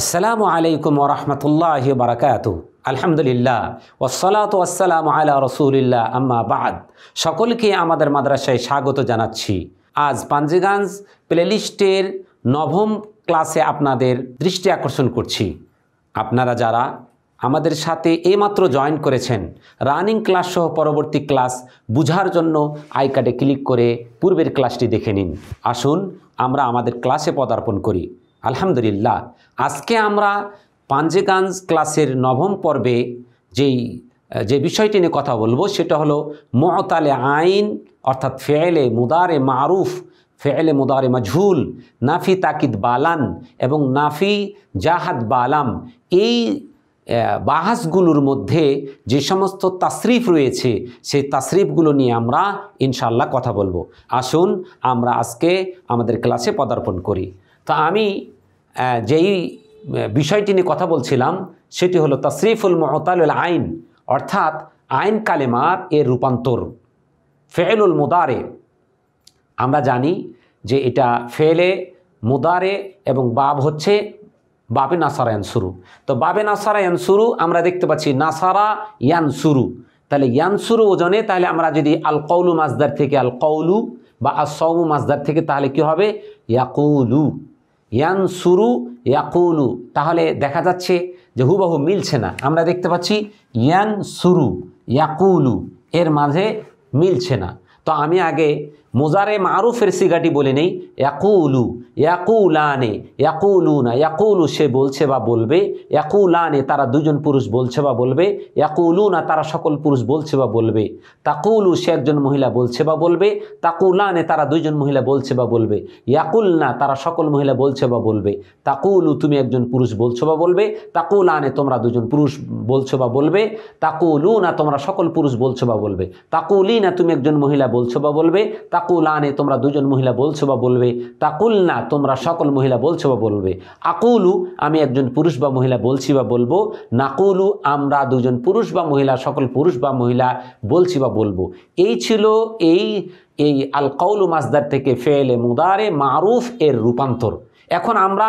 আসসালামু আলাইকুম ওরহমতুল্লাহ বারাকাতু আলহামদুলিল্লাহ ওসলাত আসসালাম আলা রসুলিল্লাহ আম্মা বাদ সকলকে আমাদের মাদ্রাসায় স্বাগত জানাচ্ছি আজ পাঞ্জিগঞ্জ প্লেলিস্টের নবম ক্লাসে আপনাদের দৃষ্টি আকর্ষণ করছি আপনারা যারা আমাদের সাথে এইমাত্র জয়েন করেছেন রানিং ক্লাস সহ পরবর্তী ক্লাস বুঝার জন্য আই কার্ডে ক্লিক করে পূর্বের ক্লাসটি দেখে নিন আসুন আমরা আমাদের ক্লাসে পদার্পণ করি আলহামদুলিল্লাহ আজকে আমরা পাঞ্জেগঞ্জ ক্লাসের নবম পর্বে যেই যে বিষয়টি নিয়ে কথা বলবো সেটা হলো মতালে আইন অর্থাৎ ফেয়েলে মুদারে মারুফ ফেয়েলে মুদারে মাঝুল নাফি তাকিদ বালান এবং নাফি জাহাদ বালাম এই বাহাসগুলোর মধ্যে যে সমস্ত তাসরিফ রয়েছে সেই তাসরিফগুলো নিয়ে আমরা ইনশাল্লাহ কথা বলবো আসুন আমরা আজকে আমাদের ক্লাসে পদার্পণ করি তো আমি যেই বিষয়টি নিয়ে কথা বলছিলাম সেটি হলো তশরিফুল মতাল আইন অর্থাৎ আইন কালেমার এর রূপান্তর ফেলুল মুদারে আমরা জানি যে এটা ফেলে মুদারে এবং বাব হচ্ছে বাবে নাসারা ইয়ানসুরু তো বাবে নাসারা ইয়ানসুরু আমরা দেখতে পাচ্ছি নাসারা ইয়ানসুরু তাহলে ইয়ানসুরু ওজনে তাহলে আমরা যদি আল কৌলু মাসদার থেকে আল কৌলু বা আসৌমু মাসদার থেকে তাহলে কি হবে ইয়াকুলু ইয়ান সুরু ইয়াকুলু তাহলে দেখা যাচ্ছে যে হুবাহু মিলছে না আমরা দেখতে পাচ্ছি ইয়ান সুরু ইয়াকুলু এর মাঝে মিলছে না তো আমি আগে মোজারে মারুফের সিগাটি বলে নেই ইয়াকুলু ইয়াকুলানে ইয়াকুলুনা একুলু সে বলছে বা বলবে একুলানে তারা দুজন পুরুষ বলছে বা বলবে না তারা সকল পুরুষ বলছে বা বলবে তাকুলু সে একজন মহিলা বলছে বা বলবে তাকুলানে তারা দুজন মহিলা বলছে বা বলবে ইয়াকুলনা তারা সকল মহিলা বলছে বা বলবে তাকুলু তুমি একজন পুরুষ বলছো বা বলবে তাকুলানে তোমরা দুজন পুরুষ বলছো বা বলবে তাকুলুনা তোমরা সকল পুরুষ বলছো বা বলবে তাকুলিনা তুমি একজন মহিলা বলছো বা বলবে তাক তাকুল আনে তোমরা দুজন মহিলা বলছো বা বলবে তাকুল না তোমরা সকল মহিলা বলছো বা বলবে আকুলু আমি একজন পুরুষ বা মহিলা বলছি বা বলবো নাকুলু আমরা দুজন পুরুষ বা মহিলা সকল পুরুষ বা মহিলা বলছি বা বলবো এই ছিল এই এই আল কৌলু মাসদার থেকে ফেলে মুদারে মারুফ এর রূপান্তর এখন আমরা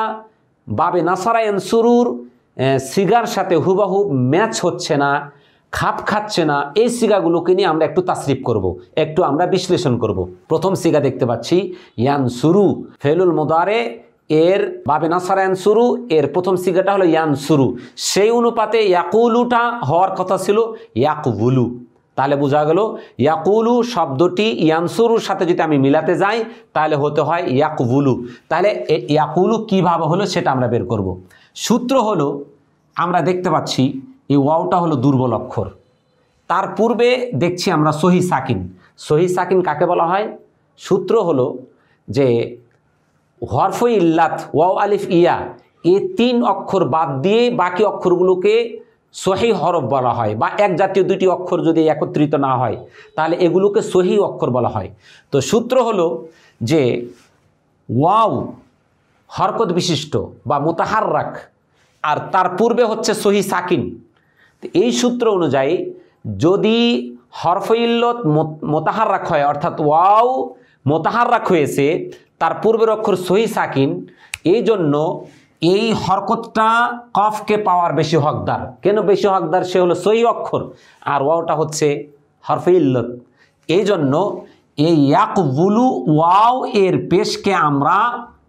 বাবে নাসারায়ন সুরুর সিগার সাথে হুবাহু ম্যাচ হচ্ছে না খাপ খাচ্ছে না এই সিগাগুলোকে নিয়ে আমরা একটু তাসরিফ করব। একটু আমরা বিশ্লেষণ করব। প্রথম সিগা দেখতে পাচ্ছি ইয়ান সুরু ফেলুল মোদারে এর বাবে ইয়ান সুরু এর প্রথম সিগাটা হলো ইয়ান সুরু সেই অনুপাতে ইয়াকুলুটা হওয়ার কথা ছিল ইয়াকুবুলু তাহলে বোঝা গেল ইয়াকুলু শব্দটি ইয়ানসুরুর সাথে যদি আমি মিলাতে যাই তাহলে হতে হয় ইয়াকুবুলু তাহলে ইয়াকুলু কীভাবে হলো সেটা আমরা বের করব। সূত্র হলো আমরা দেখতে পাচ্ছি এই ওয়াওটা হলো দুর্বল অক্ষর তার পূর্বে দেখছি আমরা সহি সাকিন সহি সাকিন কাকে বলা হয় সূত্র হলো যে হরফ ইল্লাত ওয়াও আলিফ ইয়া এ তিন অক্ষর বাদ দিয়ে বাকি অক্ষরগুলোকে সহি হরফ বলা হয় বা এক জাতীয় দুটি অক্ষর যদি একত্রিত না হয় তাহলে এগুলোকে সহি অক্ষর বলা হয় তো সূত্র হলো যে ওয়াও হরকত বিশিষ্ট বা মোতাহার রাখ আর তার পূর্বে হচ্ছে সহি সাকিন এই সূত্র অনুযায়ী যদি হরফইল্লত মোতাহার রাখ হয় অর্থাৎ ওয়াও মোতাহার রাখ হয়েছে তার পূর্বের অক্ষর সহি সাকিন এই জন্য এই হরকতটা কফকে পাওয়ার বেশি হকদার কেন বেশি হকদার সে হলো সহি অক্ষর আর ওয়াওটা হচ্ছে হরফইল্লত এই জন্য এই ইয়াকুবুলু ওয়াও এর পেশকে আমরা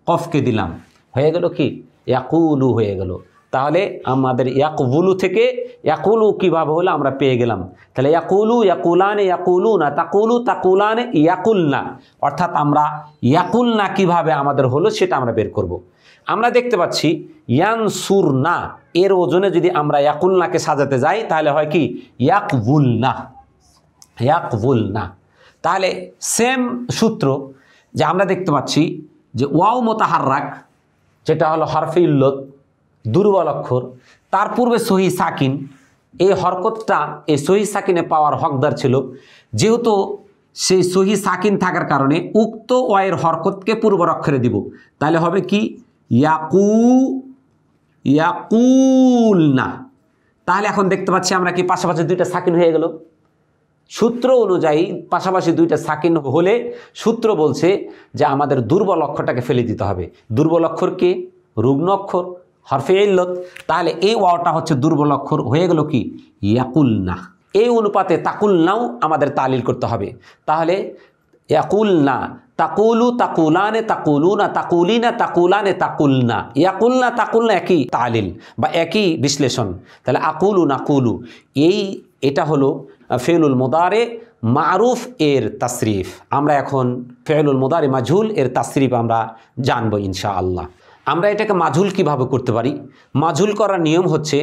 কফকে দিলাম হয়ে গেল কি ইয়াকুলু হয়ে গেল তাহলে আমাদের ইয়াকবুলু থেকে ইয়াকুলু কীভাবে হলো আমরা পেয়ে গেলাম তাহলে ইয়াকুলু ইয়াকুলানে ইয়াকুলু না তাকুলু তাকুলানে ইয়াকুল না অর্থাৎ আমরা ইয়াকুল না কীভাবে আমাদের হলো সেটা আমরা বের করব। আমরা দেখতে পাচ্ছি ইয়ান সুর না এর ওজনে যদি আমরা ইয়াকুল নাকে সাজাতে যাই তাহলে হয় কি ইয়াকবুল না ইয়াকবুল না তাহলে সেম সূত্র যে আমরা দেখতে পাচ্ছি যে ওয়াও মোতাহার রাক যেটা হলো হরফি দুর্বল অক্ষর তার পূর্বে সহি সাকিন এই হরকতটা এই সহি সাকিনে পাওয়ার হকদার ছিল যেহেতু সেই সহি সাকিন থাকার কারণে উক্ত ওয়ের হরকতকে পূর্বর অক্ষরে দিব তাহলে হবে কি ইয়াকু ইয়াকুল না তাহলে এখন দেখতে পাচ্ছি আমরা কি পাশাপাশি দুইটা সাকিন হয়ে গেল সূত্র অনুযায়ী পাশাপাশি দুইটা সাকিন হলে সূত্র বলছে যে আমাদের দুর্বল অক্ষরটাকে ফেলে দিতে হবে দুর্বল অক্ষরকে রুগ্ন অক্ষর হরফে ইল্লত তাহলে এই ওয়াওটা হচ্ছে দুর্বল অক্ষর হয়ে গেল কি ইয়াকুল না এই অনুপাতে তাকুল নাও আমাদের তালিল করতে হবে তাহলে ইয়াকুল না তাকুলু তাকুলানে তাকুলুনা না তাকুলানে না তাকুল না একই তালিল বা একই বিশ্লেষণ তাহলে আকুলু নাকুলু এই এটা হলো ফেলুল মোদারে মারুফ এর তাসরিফ আমরা এখন ফেলুল মোদারে মাঝুল এর তাসরিফ আমরা জানবো ইনশা আল্লাহ আমরা এটাকে মাঝুল কিভাবে করতে পারি মাঝুল করার নিয়ম হচ্ছে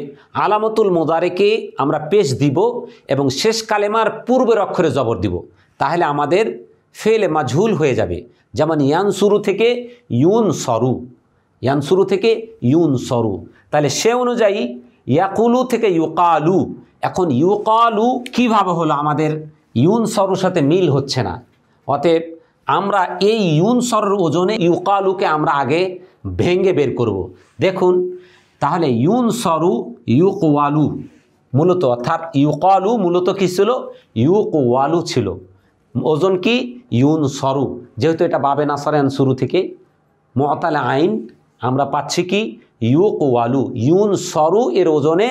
আলামতুল মোদারেকে আমরা পেশ দিব এবং শেষ কালেমার পূর্বের অক্ষরে জবর দিব তাহলে আমাদের ফেলে মাঝুল হয়ে যাবে যেমন ইয়ান শুরু থেকে ইউন সরু ইয়ান শুরু থেকে ইউন সরু তাহলে সে অনুযায়ী ইয়াকুলু থেকে ইউকালু এখন ইউকালু কিভাবে হলো আমাদের ইউন সরুর সাথে মিল হচ্ছে না অতএব আমরা এই ইউন স্বরের ওজনে ইউকালুকে আমরা আগে ভেঙ্গে বের করব। দেখুন তাহলে ইউন সরু ইউকওয়ালু মূলত অর্থাৎ ইউকালু মূলত কী ছিল ইউকওয়ালু ছিল ওজন কি ইউন সরু যেহেতু এটা বাবে সরেন শুরু থেকে মতালে আইন আমরা পাচ্ছি কি ইউকওয়ালু ইউন সরু এর ওজনে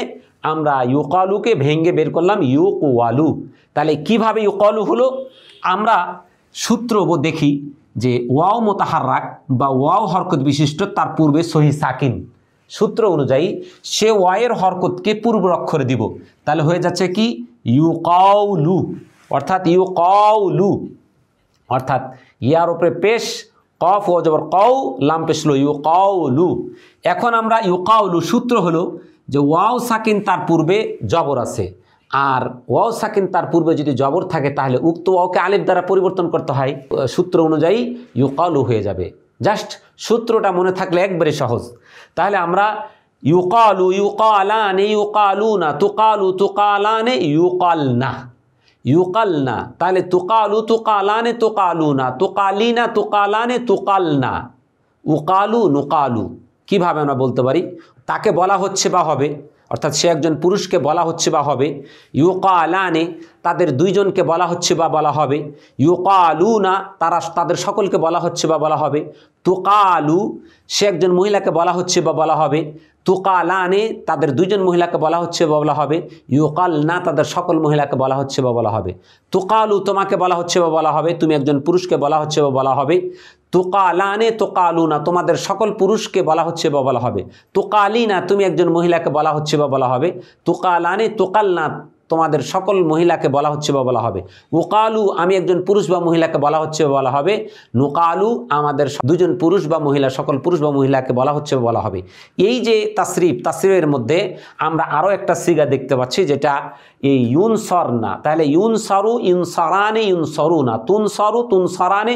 আমরা ইউকালুকে ভেঙ্গে বের করলাম ইউকওয়ালু তাহলে কিভাবে ইউকালু হলো আমরা সূত্র দেখি যে ওয়াও রাগ বা ওয়াও হরকত বিশিষ্ট তার পূর্বে সহি সাকিন সূত্র অনুযায়ী সে ওয়ায়ের হরকতকে পূর্ব অক্ষরে দিব তাহলে হয়ে যাচ্ছে কি ইউ লু অর্থাৎ ইউ লু অর্থাৎ ইয়ার ওপরে পেশ কফ ও জবর কউ লাম পেশল লু এখন আমরা ইউ লু সূত্র হলো যে ওয়াও সাকিন তার পূর্বে জবর আছে আর ওয়াও সাকিন তার পূর্বে যদি জবর থাকে তাহলে উক্ত ওয়াওকে আলিফ দ্বারা পরিবর্তন করতে হয় সূত্র অনুযায়ী ইউকালু হয়ে যাবে জাস্ট সূত্রটা মনে থাকলে একবারে সহজ তাহলে আমরা ইউকালু ইউকালানে ইউকালুনা তুকালু তুকালানে ইউকালনা না তাহলে তুকালু তুকালানে তুকালুনা তুকালিনা তুকালানে না উকালু নুকালু কীভাবে আমরা বলতে পারি তাকে বলা হচ্ছে বা হবে অর্থাৎ সে একজন পুরুষকে বলা হচ্ছে বা হবে ইউকা আলানে তাদের দুইজনকে বলা হচ্ছে বা বলা হবে ইউকা না তারা তাদের সকলকে বলা হচ্ছে বা বলা হবে তোকা আলু সে একজন মহিলাকে বলা হচ্ছে বা বলা হবে তোকালানে তাদের দুজন মহিলাকে বলা হচ্ছে বা বলা হবে ইউকাল না তাদের সকল মহিলাকে বলা হচ্ছে বা বলা হবে তোকালু তোমাকে বলা হচ্ছে বা বলা হবে তুমি একজন পুরুষকে বলা হচ্ছে বা বলা হবে তোকালানে না তোমাদের সকল পুরুষকে বলা হচ্ছে বা বলা হবে না তুমি একজন মহিলাকে বলা হচ্ছে বা বলা হবে তোকালানে না তোমাদের সকল মহিলাকে বলা হচ্ছে বা বলা হবে উকালু আমি একজন পুরুষ বা মহিলাকে বলা হচ্ছে বা বলা হবে নুকালু আমাদের দুজন পুরুষ বা মহিলা সকল পুরুষ বা মহিলাকে বলা হচ্ছে বা বলা হবে এই যে তাসরিফ তাসরিফের মধ্যে আমরা আরও একটা সিগা দেখতে পাচ্ছি যেটা এই সর না তাহলে ইউন ইউন সরু সরানে ইউন সরু না তুন তুন সরু সরানে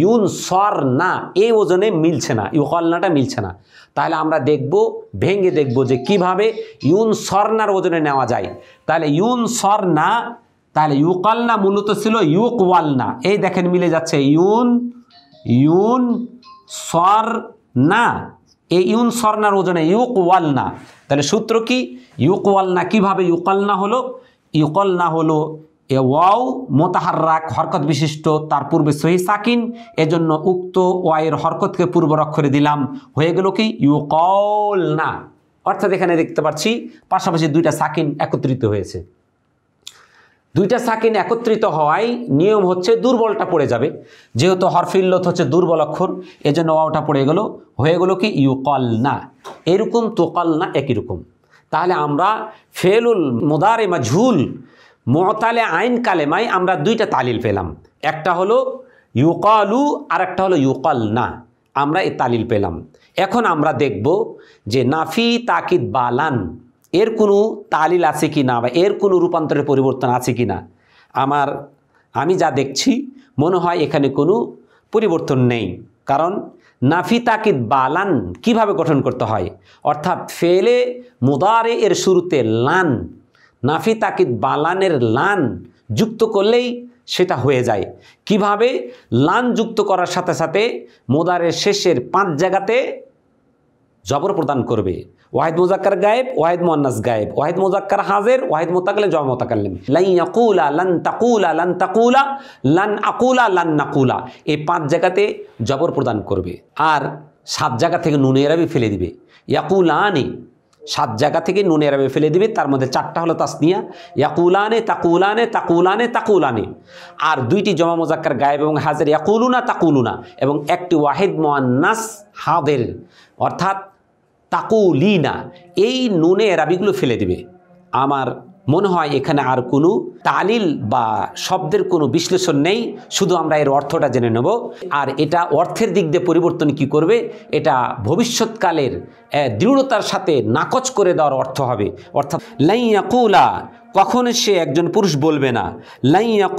ইউন সর না এই ওজনে মিলছে না ইউকালনাটা মিলছে না তাহলে আমরা দেখব ভেঙে দেখব যে কিভাবে ইউন সর্নার ওজনে নেওয়া যায় তাহলে ইউন না তাহলে ইউকালনা মূলত ছিল ইউকওয়ালনা এই দেখেন মিলে যাচ্ছে ইউন ইউন সর না এই ইউন সর্নার ওজনে ইউকওয়ালনা তাহলে সূত্র কি ইউকওয়ালনা কিভাবে ইউকালনা হলো ইউকলনা হলো এ ওয়াও মোতাহার্রাক হরকত বিশিষ্ট তার পূর্বে সহি সাকিন এজন্য উক্ত ওয়াইয়ের হরকতকে পূর্বরক্ষরে দিলাম হয়ে গেল কি ইউ কল না অর্থাৎ এখানে দেখতে পাচ্ছি পাশাপাশি দুইটা সাকিন একত্রিত হয়েছে দুইটা সাকিন একত্রিত হওয়ায় নিয়ম হচ্ছে দুর্বলটা পড়ে যাবে যেহেতু হরফিল্লত হচ্ছে দুর্বল অক্ষর এজন্য ওয়াওটা পড়ে গেল হয়ে গেল কি ইউ কল না এরকম তো কল না একই রকম তাহলে আমরা ফেলুল মোদারে ঝুল মতালে আইন কালেমায় আমরা দুইটা তালিল পেলাম একটা হলো ইউকালু আর একটা হলো ইউকাল না আমরা এ তালিল পেলাম এখন আমরা দেখব যে নাফি তাকিদ বালান এর কোনো তালিল আছে কি না বা এর কোনো রূপান্তরের পরিবর্তন আছে কি না আমার আমি যা দেখছি মনে হয় এখানে কোনো পরিবর্তন নেই কারণ নাফি তাকিদ বালান কিভাবে গঠন করতে হয় অর্থাৎ ফেলে মুদারে এর শুরুতে লান নাফি তাকিদ বালানের লান যুক্ত করলেই সেটা হয়ে যায় কিভাবে লান যুক্ত করার সাথে সাথে মোদারের শেষের পাঁচ জায়গাতে জবর প্রদান করবে ওয়াহিদ মোজাক্কার গায়েব ওয়াহিদ মোয়ান্নাস গায়েব ওয়াহিদ মোজাক্কার হাজের ওয়াহিদ মোতাকলে জব মোতাকাল্লিম লাই আকুলা লান তাকুলা লান তাকুলা লান আকুলা লান নাকুলা এই পাঁচ জায়গাতে জবর প্রদান করবে আর সাত জায়গা থেকে নুনেরাবি এরাবি ফেলে দিবে ইয়াকুলানি সাত জায়গা থেকে নুনে আরামে ফেলে দিবে তার মধ্যে চারটা হলো তাসনিয়া ইয়াকুলানে তাকুলানে তাকুলানে তাকুলানে আর দুইটি জমা মোজাক্কার গায়েব এবং হাজের ইয়াকুলুনা তাকুলুনা এবং একটি ওয়াহেদ মোয়ান্নাস হাদের অর্থাৎ তাকুলিনা এই নুনে এরাবিগুলো ফেলে দিবে আমার মনে হয় এখানে আর কোনো তালিল বা শব্দের কোনো বিশ্লেষণ নেই শুধু আমরা এর অর্থটা জেনে নেব আর এটা অর্থের দিক দিয়ে পরিবর্তন কি করবে এটা ভবিষ্যৎকালের দৃঢ়তার সাথে নাকচ করে দেওয়ার অর্থ হবে অর্থাৎ কুলা কখনো সে একজন পুরুষ বলবে না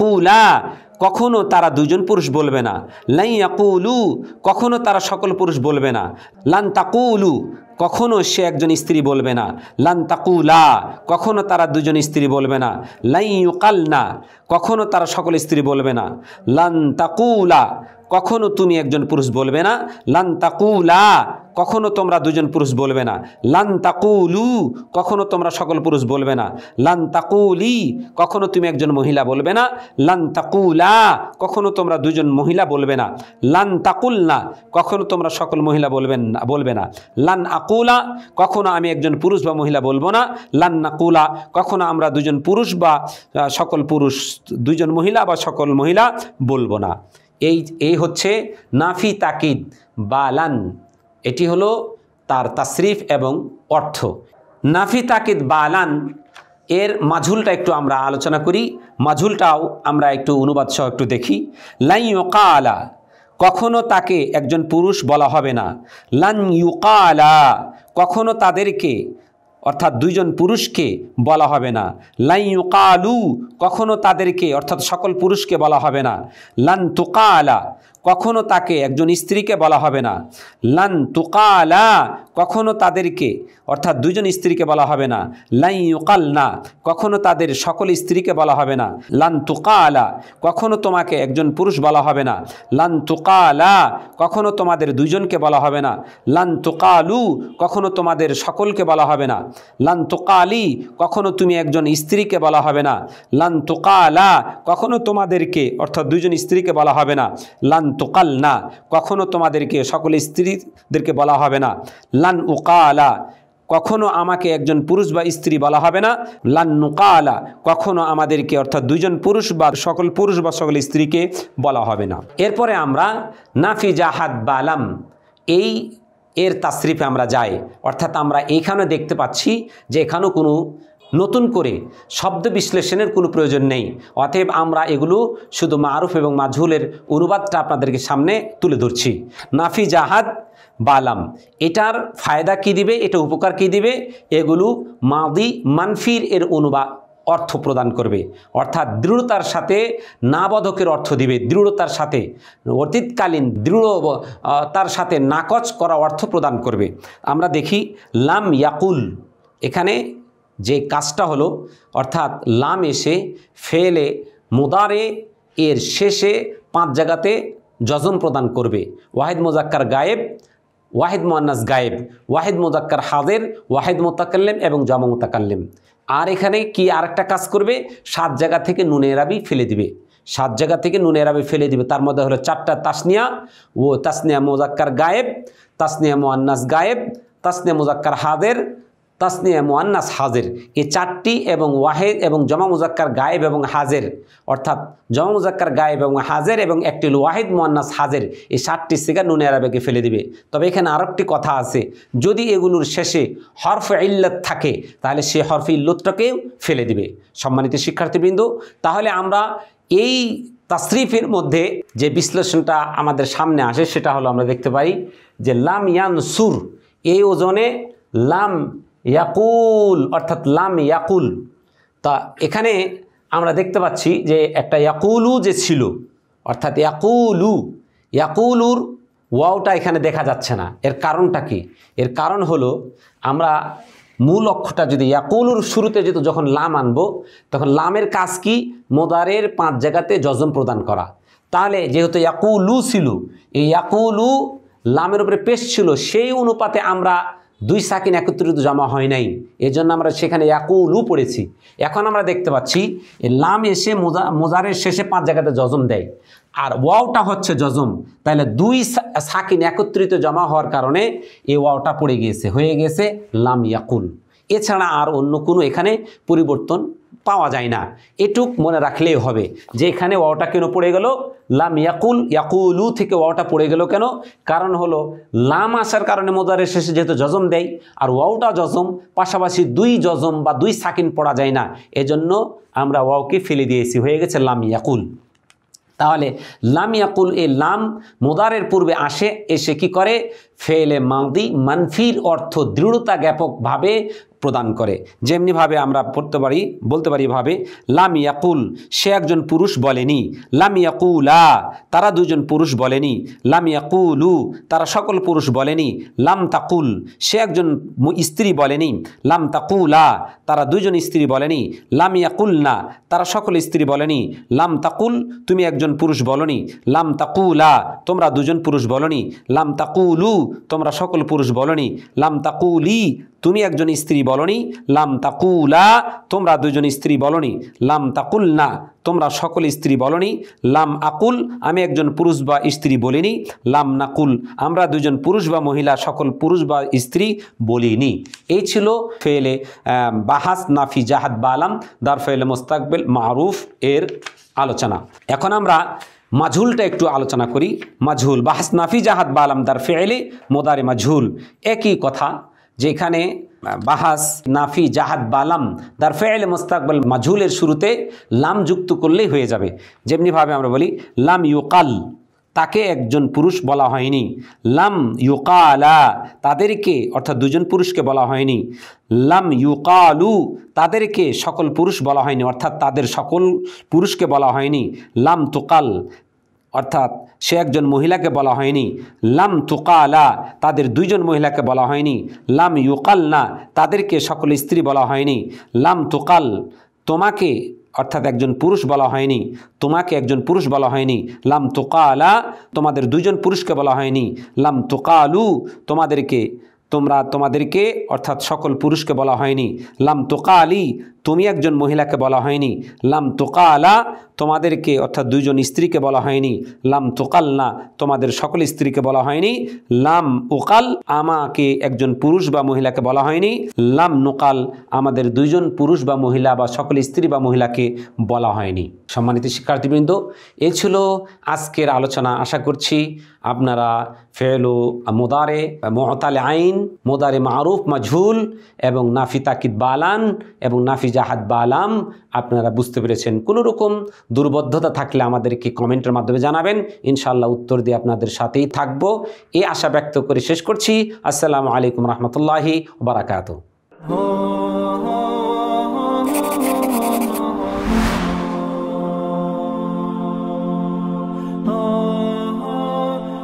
কুলা কখনো তারা দুজন পুরুষ বলবে না লাইয়াকুলু কখনো তারা সকল পুরুষ বলবে না লান তাকুলু কখনো সে একজন স্ত্রী বলবে না লান তাকুলা কখনো তারা দুজন স্ত্রী বলবে না লাইয়ুকাল না কখনো তারা সকল স্ত্রী বলবে না লান তাকুলা কখনো তুমি একজন পুরুষ বলবে না লান তাকুলা কখনো তোমরা দুজন পুরুষ বলবে না লান তাকুলু কখনো তোমরা সকল পুরুষ বলবে না লান তাকুলি কখনো তুমি একজন মহিলা বলবে না লান তাকুলা কখনো তোমরা দুজন মহিলা বলবে না লান তাকুল না কখনো তোমরা সকল মহিলা বলবেন না বলবে না লান আকুলা কখনো আমি একজন পুরুষ বা মহিলা বলবো না লান নাকুলা কখনো আমরা দুজন পুরুষ বা সকল পুরুষ দুজন মহিলা বা সকল মহিলা বলবো না এই এই হচ্ছে নাফি তাকিদ বা লান এটি হলো তার তাসরিফ এবং অর্থ নাফি তাকিদ বালান এর মাঝুলটা একটু আমরা আলোচনা করি মাঝুলটাও আমরা একটু অনুবাদ সহ একটু দেখি লাই আলা কখনো তাকে একজন পুরুষ বলা হবে না লান ইউকালা কখনো তাদেরকে অর্থাৎ দুইজন পুরুষকে বলা হবে না লাই ইউকালু কখনো তাদেরকে অর্থাৎ সকল পুরুষকে বলা হবে না লান তুকালা কখনো তাকে একজন স্ত্রীকে বলা হবে না লান তুকালা কখনো তাদেরকে অর্থাৎ দুজন স্ত্রীকে বলা হবে না লাই ইউকাল না কখনো তাদের সকল স্ত্রীকে বলা হবে না লান তুকালা কখনো তোমাকে একজন পুরুষ বলা হবে না লান তুকালা কখনো তোমাদের দুজনকে বলা হবে না লান তুকালু কখনো তোমাদের সকলকে বলা হবে না লান তুকালি কখনো তুমি একজন স্ত্রীকে বলা হবে না লান তুকালা কখনো তোমাদেরকে অর্থাৎ দুইজন স্ত্রীকে বলা হবে না লান তোকাল না কখনও তোমাদেরকে সকল স্ত্রীদেরকে বলা হবে না লান উকালা কখনো আমাকে একজন পুরুষ বা স্ত্রী বলা হবে না লান নুকালা কখনো আমাদেরকে অর্থাৎ দুজন পুরুষ বা সকল পুরুষ বা সকল স্ত্রীকে বলা হবে না এরপরে আমরা নাফি জাহাদ বালাম এই এর তাসরিফে আমরা যাই অর্থাৎ আমরা এইখানে দেখতে পাচ্ছি যে এখানেও কোনো নতুন করে শব্দ বিশ্লেষণের কোনো প্রয়োজন নেই অতএব আমরা এগুলো শুধু মারুফ এবং মাঝুলের অনুবাদটা আপনাদেরকে সামনে তুলে ধরছি নাফি জাহাদ বালাম এটার ফায়দা কি দিবে এটা উপকার কি দিবে এগুলো মাদি মানফির এর অনুবাদ অর্থ প্রদান করবে অর্থাৎ দৃঢ়তার সাথে নাবধকের অর্থ দিবে দৃঢ়তার সাথে অতীতকালীন দৃঢ় তার সাথে নাকচ করা অর্থ প্রদান করবে আমরা দেখি লাম ইয়াকুল এখানে যে কাজটা হলো অর্থাৎ লাম এসে ফেলে মোদারে এর শেষে পাঁচ জায়গাতে যজন প্রদান করবে ওয়াহিদ মোজাক্কার গায়েব ওয়াহিদ মোয়ান্নাস গায়েব ওয়াহিদ মোজাক্কার হাজের ওয়াহিদ মোতাকাল্লেম এবং জামা মোতাকাল্লেম আর এখানে কি আরেকটা কাজ করবে সাত জায়গা থেকে নুনের আবি ফেলে দিবে সাত জায়গা থেকে নুনের আবি ফেলে দিবে তার মধ্যে হলো চারটা তাসনিয়া ও তাসনিয়া মোজাক্কার গায়েব তাসনিয়া মোয়ান্নাস গায়েব তাসনিয়া মোজাক্কার হাদের তাসনিয়া মোয়ান্নাস হাজের এই চারটি এবং ওয়াহেদ এবং জমা মুজাক্কার গায়েব এবং হাজের অর্থাৎ জমা মুজাক্কার গায়েব এবং হাজের এবং একটি ওয়াহেদ মোয়ান্নাস হাজের এই সাতটি সিগা নুনে আরবেকে ফেলে দিবে তবে এখানে আর একটি কথা আছে যদি এগুলোর শেষে হরফ ইল্লত থাকে তাহলে সে হরফ ইল্লতটাকেও ফেলে দিবে সম্মানিত শিক্ষার্থীবৃন্দ তাহলে আমরা এই তাসরিফের মধ্যে যে বিশ্লেষণটা আমাদের সামনে আসে সেটা হলো আমরা দেখতে পাই যে লাম ইয়ান সুর এই ওজনে লাম ইয়াকুল অর্থাৎ লাম ইয়াকুল তা এখানে আমরা দেখতে পাচ্ছি যে একটা ইয়াকুলু যে ছিল অর্থাৎ ইয়াকুলু ইয়াকুলুর ওয়াওটা এখানে দেখা যাচ্ছে না এর কারণটা কি এর কারণ হলো আমরা মূল অক্ষটা যদি ইয়াকুলুর শুরুতে যেত যখন লাম আনব তখন লামের কাজ কি মোদারের পাঁচ জায়গাতে যজম প্রদান করা তাহলে যেহেতু ইয়াকুলু ছিল এই ইয়াকুলু লামের উপরে পেশ ছিল সেই অনুপাতে আমরা দুই সাকিন একত্রিত জমা হয় নাই এজন্য আমরা সেখানে ইয়াকুলু পড়েছি এখন আমরা দেখতে পাচ্ছি লাম এসে মোজা মোজারের শেষে পাঁচ জায়গাতে জজম দেয় আর ওয়াওটা হচ্ছে জজম তাহলে দুই সাকিন একত্রিত জমা হওয়ার কারণে এই ওয়াওটা পড়ে গিয়েছে হয়ে গেছে লাম ইয়াকুল এছাড়া আর অন্য কোনো এখানে পরিবর্তন পাওয়া যায় না এটুক মনে রাখলেই হবে যে এখানে ওয়াওটা কেন পড়ে গেল লাম ইয়াকুল ইয়াকুলু থেকে ওয়াওটা পড়ে গেল কেন কারণ হলো লাম আসার কারণে মোদারের শেষে যেহেতু জজম দেয় আর ওয়াওটা জজম পাশাপাশি দুই জজম বা দুই সাকিন পড়া যায় না এজন্য আমরা ওয়াওকে ফেলে দিয়েছি হয়ে গেছে লাম ইয়াকুল তাহলে লাম ইয়াকুল এ লাম মোদারের পূর্বে আসে এসে কি করে ফেলে মাদি মানফির অর্থ দৃঢ়তা জ্ঞাপকভাবে প্রদান করে যেমনিভাবে আমরা পড়তে পারি বলতে পারি ভাবে লাম ইয়াকুল সে একজন পুরুষ বলেনি লাম ইয়াকুলা তারা দুজন পুরুষ বলেনি লাম ইয়াকুলু তারা সকল পুরুষ বলেনি লাম তাকুল সে একজন স্ত্রী বলেনি লাম তাকুলা তারা দুজন স্ত্রী বলেনি লাম ইয়াকুল না তারা সকল স্ত্রী বলেনি লাম তাকুল তুমি একজন পুরুষ বলনি লাম তাকুলা তোমরা দুজন পুরুষ বলনি লাম তাকুলু তোমরা সকল পুরুষ বলনি লাম তাকুলি তুমি একজন স্ত্রী বলনি লাম তাকুলা তোমরা দুজন স্ত্রী বলনি লাম তাকুল না তোমরা সকল স্ত্রী বলনি লাম আকুল আমি একজন পুরুষ বা স্ত্রী বলিনি লাম নাকুল আমরা দুজন পুরুষ বা মহিলা সকল পুরুষ বা স্ত্রী বলিনি এই ছিল ফেলে বাহাস নাফি জাহাদ বালাম দার ফেলে মোস্তাকবেল মারুফ এর আলোচনা এখন আমরা মাঝুলটা একটু আলোচনা করি মাঝুল বাহাস নাফি জাহাদ বালাম দার ফেলে মোদারে মাঝুল একই কথা যেখানে বাহাস নাফি জাহাদ বালাম লাম দার ফেল মোস্তাকবাল মাঝুলের শুরুতে লাম যুক্ত করলেই হয়ে যাবে যেমনিভাবে আমরা বলি লাম ইউকাল তাকে একজন পুরুষ বলা হয়নি লাম ইউকালা তাদেরকে অর্থাৎ দুজন পুরুষকে বলা হয়নি লাম ইউকালু তাদেরকে সকল পুরুষ বলা হয়নি অর্থাৎ তাদের সকল পুরুষকে বলা হয়নি লাম তোকাল অর্থাৎ সে একজন মহিলাকে বলা হয়নি লাম তুকালা তাদের দুইজন মহিলাকে বলা হয়নি লাম ইউকাল না তাদেরকে সকল স্ত্রী বলা হয়নি লাম তুকাল তোমাকে অর্থাৎ একজন পুরুষ বলা হয়নি তোমাকে একজন পুরুষ বলা হয়নি লাম তুকালা তোমাদের দুইজন পুরুষকে বলা হয়নি লাম তুকালু তোমাদেরকে তোমরা তোমাদেরকে অর্থাৎ সকল পুরুষকে বলা হয়নি লাম তোকা আলী তুমি একজন মহিলাকে বলা হয়নি লাম তোকা আলা তোমাদেরকে অর্থাৎ দুইজন স্ত্রীকে বলা হয়নি লাম তোকাল না তোমাদের সকল স্ত্রীকে বলা হয়নি লাম ওকাল আমাকে একজন পুরুষ বা মহিলাকে বলা হয়নি লাম নোকাল আমাদের দুইজন পুরুষ বা মহিলা বা সকল স্ত্রী বা মহিলাকে বলা হয়নি সম্মানিত শিক্ষার্থীবৃন্দ এ ছিল আজকের আলোচনা আশা করছি আপনারা ফেলো মোদারে মহতালে আইন মোদারে মারুফ মাঝুল এবং নাফি তাকিদ বালান এবং নাফি জাহাদ বা আলাম আপনারা বুঝতে পেরেছেন কোনো রকম দুর্বদ্ধতা থাকলে আমাদেরকে কমেন্টের মাধ্যমে জানাবেন ইনশাল্লাহ উত্তর দিয়ে আপনাদের সাথেই থাকবো এই আশা ব্যক্ত করে শেষ করছি আসসালামু আলাইকুম রহমতুল্লাহি Oh